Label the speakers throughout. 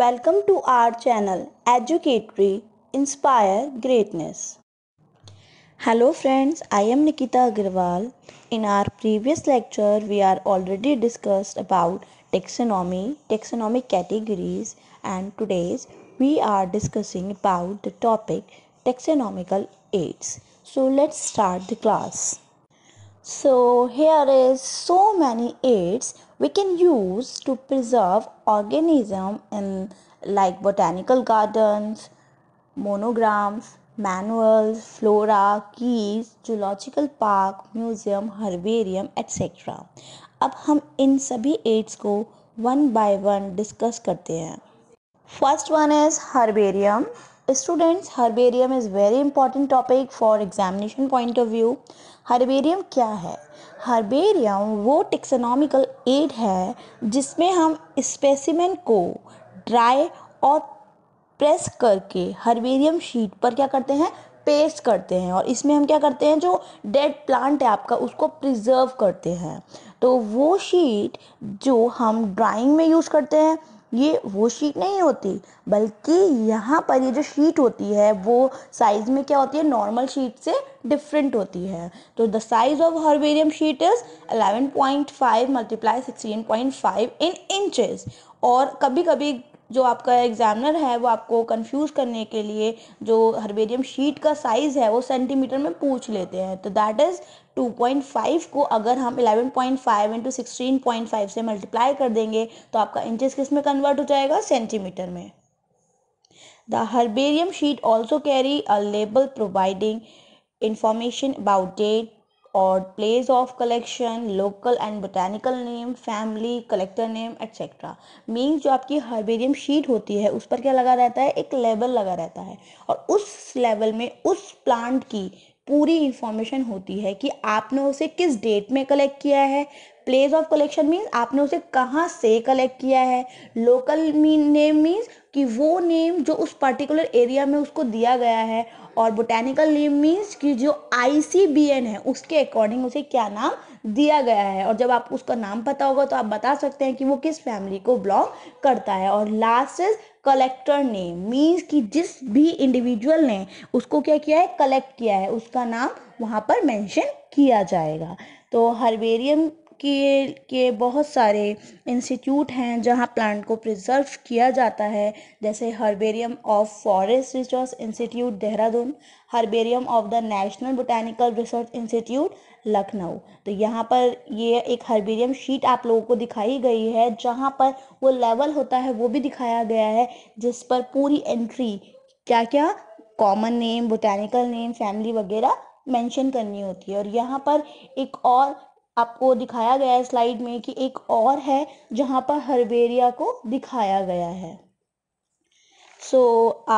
Speaker 1: Welcome to our channel Educatory Inspire Greatness. Hello friends, I am Nikita Agarwal. In our previous lecture, we are already discussed about taxonomy, taxonomic categories and today's we are discussing about the topic taxonomical aids. So let's start the class. So here is so many aids we can use to preserve organism in like botanical gardens, monograms, manuals, flora, keys, zoological park, museum, herbarium, etc. अब हम इन सभी ads को one by one discuss करते हैं first one is herbarium students herbarium is very important topic for examination point of view herbarium क्या है herbarium वो taxonomical add है जिसमें हम स्पेसिमेंट को ड्राई और प्रेस करके हर्बेरियम शीट पर क्या करते हैं पेस्ट करते हैं और इसमें हम क्या करते हैं जो डेड प्लांट है आपका उसको प्रिजर्व करते हैं तो वो शीट जो हम ड्राइंग में यूज़ करते हैं ये वो शीट नहीं होती बल्कि यहाँ पर ये जो शीट होती है वो साइज़ में क्या होती है नॉर्मल शीट से डिफरेंट होती है तो the size of herbarium sheet is point five multiply sixteen point five in inches और कभी कभी जो आपका एग्जामिनर है वो आपको कंफ्यूज करने के लिए जो हर्बेरियम शीट का साइज़ है वो सेंटीमीटर में पूछ लेते हैं तो दैट इज़ 2.5 को अगर हम 11.5 पॉइंट फाइव इंटू सिक्सटीन से मल्टीप्लाई कर देंगे तो आपका इंचज किस में कन्वर्ट हो जाएगा सेंटीमीटर में the herbarium sheet also carry a label providing information about date और place of collection local and botanical name family collector name etc means जो आपकी हर्बेरियम शीट होती है उस पर क्या लगा रहता है एक लेबल लगा रहता है और उस लेवल में उस प्लांट की पूरी इंफॉर्मेशन होती है कि आपने उसे किस डेट में कलेक्ट किया है प्लेस ऑफ कलेक्शन मीन्स आपने उसे कहाँ से कलेक्ट किया है लोकल मीन नेम मीन्स कि वो नेम जो उस पर्टिकुलर एरिया में उसको दिया गया है और बोटैनिकल नेम मीन्स कि जो आई है उसके अकॉर्डिंग उसे क्या नाम दिया गया है और जब आप उसका नाम पता होगा तो आप बता सकते हैं कि वो किस फैमिली को बिलोंग करता है और last is collector name means कि जिस भी इंडिविजुअल ने उसको क्या किया है कलेक्ट किया है उसका नाम वहाँ पर मैंशन किया जाएगा तो हर्बेरियम के के बहुत सारे इंस्टीट्यूट हैं जहाँ प्लांट को प्रिजर्व किया जाता है जैसे herbarium of forest research institute Dehradun herbarium of the national botanical research institute Lucknow तो यहाँ पर ये एक हर्बेरियम शीट आप लोगों को दिखाई गई है जहाँ पर वो लेवल होता है वो भी दिखाया गया है जिस पर पूरी एंट्री क्या क्या common name botanical name family वगैरह मेंशन करनी होती है और यहाँ पर एक और आपको दिखाया गया है स्लाइड में कि एक और है जहां पर हर्बेरिया को दिखाया गया है so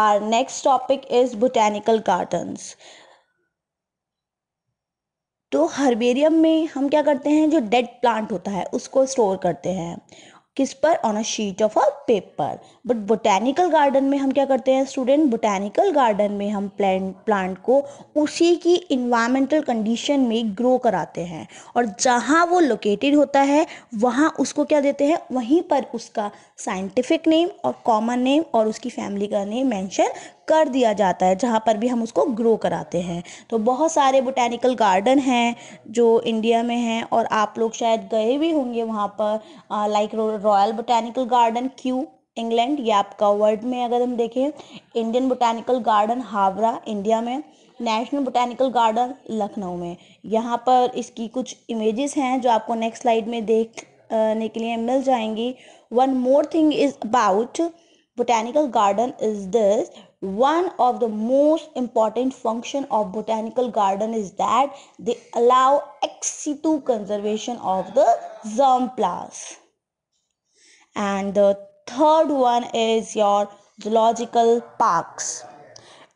Speaker 1: our next topic is botanical gardens तो हर्बेरियम में हम क्या करते हैं जो डेड प्लांट होता है उसको स्टोर करते हैं किस पर on a sheet of a paper but botanical garden में हम क्या करते हैं स्टूडेंट बोटैनिकल गार्डन में हम प्लांट प्लांट को उसी की इन्वामेंटल कंडीशन में ग्रो कराते हैं और जहाँ वो लोकेटेड होता है वहाँ उसको क्या देते हैं वहीं पर उसका साइंटिफिक नेम और कॉमन नेम और उसकी फैमिली का नेम मैंशन कर दिया जाता है जहाँ पर भी हम उसको ग्रो कराते हैं तो बहुत सारे बोटैनिकल गार्डन हैं जो इंडिया में हैं और आप लोग शायद गए भी होंगे वहाँ पर like royal botanical garden Kew England या आपका वर्ल्ड में अगर हम देखें Indian botanical garden Howrah India में नेशनल बोटैनिकल गार्डन लखनऊ में यहाँ पर इसकी कुछ इमेजेस हैं जो आपको नेक्स्ट स्लाइड में देखने के लिए मिल जाएंगी one more thing is about botanical garden is this one of the most important function of botanical garden is that they allow ex situ conservation of the germplasm and the third one is your zoological parks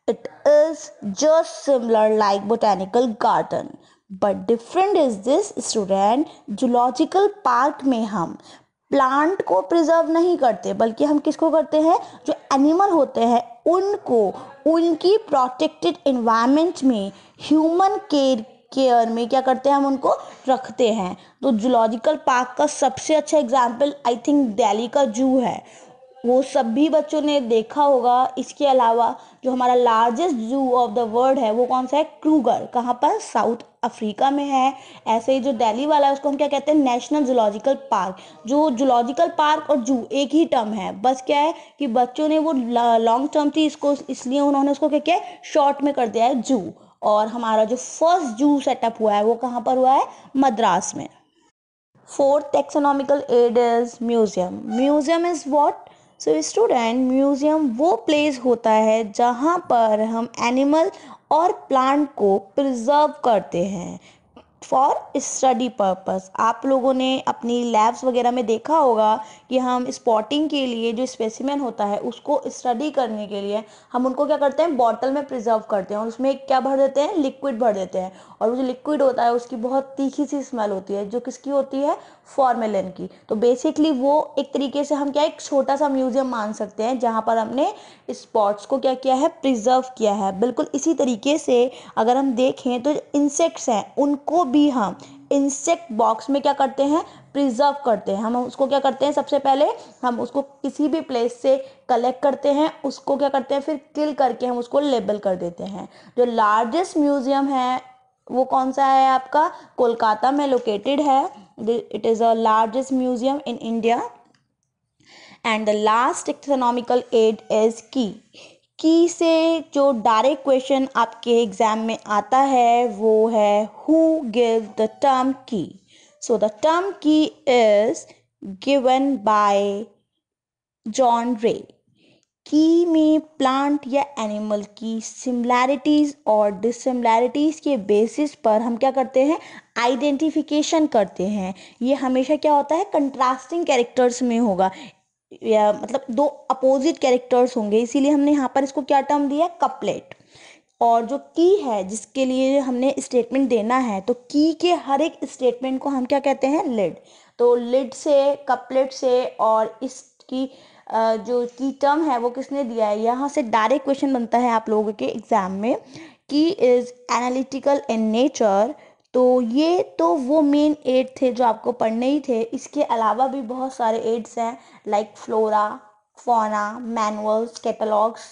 Speaker 1: it is just similar like botanical garden but different is this student zoological park में हम plant को preserve नहीं करते बल्कि हम किसको करते हैं जो एनिमल होते हैं उनको उनकी प्रोटेक्टेड इन्वायरमेंट में ह्यूमन केयर केयर में क्या करते हैं हम उनको रखते हैं तो जूलॉजिकल पार्क का सबसे अच्छा एग्जाम्पल आई थिंक दिल्ली का जू है वो सभी बच्चों ने देखा होगा इसके अलावा जो हमारा largest zoo of the world है वो कौन सा है क्रूगर कहाँ पर साउथ अफ्रीका में है ऐसे ही जो दिल्ली वाला है उसको हम क्या कहते हैं नेशनल जूलॉजिकल पार्क जो जूलॉजिकल पार्क और जू एक ही टर्म है बस क्या है कि बच्चों ने वो लॉन्ग टर्म थी इसको इसलिए उन्होंने उसको क्या किया शॉर्ट में कर दिया है जू और हमारा जो फर्स्ट जू सेटअप हुआ है वो कहाँ पर हुआ है मद्रास में fourth taxonomical aid is museum museum is what so student museum वो प्लेस होता है जहाँ पर हम एनिमल और प्लांट को प्रिजर्व करते हैं फॉर स्टडी पर्पस आप लोगों ने अपनी लैब्स वगैरह में देखा होगा कि हम स्पॉटिंग के लिए जो स्पेसिमेन होता है उसको स्टडी करने के लिए हम उनको क्या करते हैं बॉटल में प्रिजर्व करते हैं और उसमें क्या भर देते हैं लिक्विड भर देते हैं और वो जो लिक्विड होता है उसकी बहुत तीखी सी स्मेल होती है जो किसकी होती है फॉर्मेलिन की तो बेसिकली वो एक तरीके से हम क्या एक छोटा सा म्यूज़ियम मान सकते हैं जहाँ पर हमने स्पॉट्स को क्या किया है प्रिजर्व किया है बिल्कुल इसी तरीके से अगर हम देखें तो इंसेक्ट्स हैं उनको भी हम इंसेक्ट बॉक्स में क्या करते हैं प्रिजर्व करते हैं हम उसको क्या करते हैं सबसे पहले हम उसको किसी भी प्लेस से कलेक्ट करते हैं उसको क्या करते हैं फिर किल करके हम उसको लेबल कर देते हैं जो लार्जेस्ट म्यूज़ियम है वो कौन सा है आपका कोलकाता में लोकेटेड है it is the largest museum in india and the last economical aid is key की से जो डायरेक्ट क्वेश्चन आपके एग्जाम में आता है वो है who give the term key so the term key is given by John Ray की में प्लांट या एनिमल की सिमिलैरिटीज़ और डिसिमिलैरिटीज़ के बेसिस पर हम क्या करते हैं आइडेंटिफिकेशन करते हैं ये हमेशा क्या होता है कंट्रास्टिंग कैरेक्टर्स में होगा या मतलब दो अपोजिट कैरेक्टर्स होंगे इसीलिए हमने यहाँ पर इसको क्या टर्म दिया कपलेट और जो की है जिसके लिए हमने स्टेटमेंट देना है तो की के हर एक स्टेटमेंट को हम क्या कहते हैं लिड तो लिड से कपलेट से और इसकी जो की टर्म है वो किसने दिया है यहाँ से डायरेक्ट क्वेश्चन बनता है आप लोगों के एग्ज़ाम में कि इज़ एनालिटिकल इन नेचर तो ये तो वो मेन एड थे जो आपको पढ़ने ही थे इसके अलावा भी बहुत सारे एड्स हैं like flora fauna manuals catalogues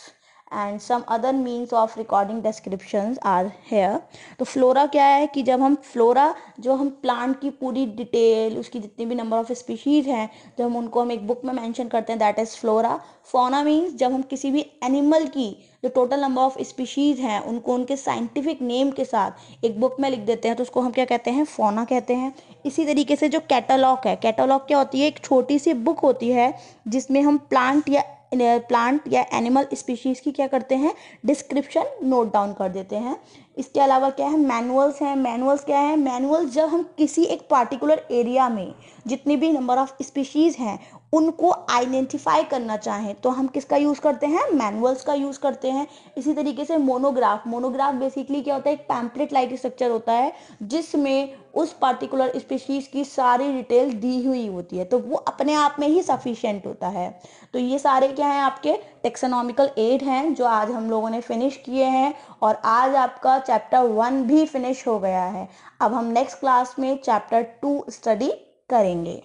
Speaker 1: and some other means of recording description are here तो फ्लोरा क्या है कि जब हम फ्लोरा जो हम प्लांट की पूरी डिटेल उसकी जितनी भी नंबर ऑफ स्पीशीज़ हैं जब हम उनको हम एक बुक में मैंशन करते हैं that is flora fauna means जब हम किसी भी एनिमल की जो टोटल नंबर ऑफ स्पीशीज़ हैं उनको उनके साइंटिफिक नेम के साथ एक बुक में लिख देते हैं तो उसको हम क्या कहते हैं फोना कहते हैं इसी तरीके से जो कैटलॉग है कैटलॉग क्या होती है एक छोटी सी बुक होती है जिसमें हम प्लांट या प्लांट या एनिमल स्पीशीज़ की क्या करते हैं डिस्क्रिप्शन नोट डाउन कर देते हैं इसके अलावा क्या है मैनुअल्स हैं मैनुअल्स क्या है मैनुअल्स जब हम किसी एक पार्टिकुलर एरिया में जितनी भी नंबर ऑफ़ स्पीशीज़ हैं उनको आइडेंटिफाई करना चाहें तो हम किसका यूज़ करते हैं मैनुअल्स का यूज़ करते हैं इसी तरीके से मोनोग्राफ मोनोग्राफ बेसिकली क्या होता है एक पैम्पलेट लाइक स्ट्रक्चर होता है जिसमें उस पर्टिकुलर स्पीशीज़ की सारी डिटेल दी हुई होती है तो वो अपने आप में ही सफिशेंट होता है तो ये सारे क्या हैं आपके टेक्सोनॉमिकल एड हैं जो आज हम लोगों ने फिनिश किए हैं और आज आपका चैप्टर वन भी फिनिश हो गया है अब हम नेक्स्ट क्लास में चैप्टर टू स्टडी करेंगे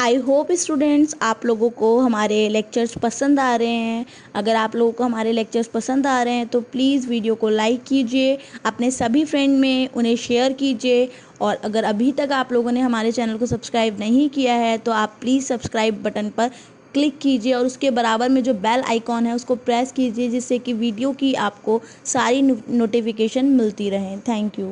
Speaker 1: आई होप स्टूडेंट्स आप लोगों को हमारे लेक्चर्स पसंद आ रहे हैं अगर आप लोगों को हमारे लेक्चर्स पसंद आ रहे हैं तो प्लीज़ वीडियो को लाइक कीजिए अपने सभी फ्रेंड में उन्हें शेयर कीजिए और अगर अभी तक आप लोगों ने हमारे चैनल को सब्सक्राइब नहीं किया है तो आप प्लीज़ सब्सक्राइब बटन पर क्लिक कीजिए और उसके बराबर में जो बेल आइकॉन है उसको प्रेस कीजिए जिससे कि वीडियो की आपको सारी नोटिफिकेशन मिलती रहे थैंक यू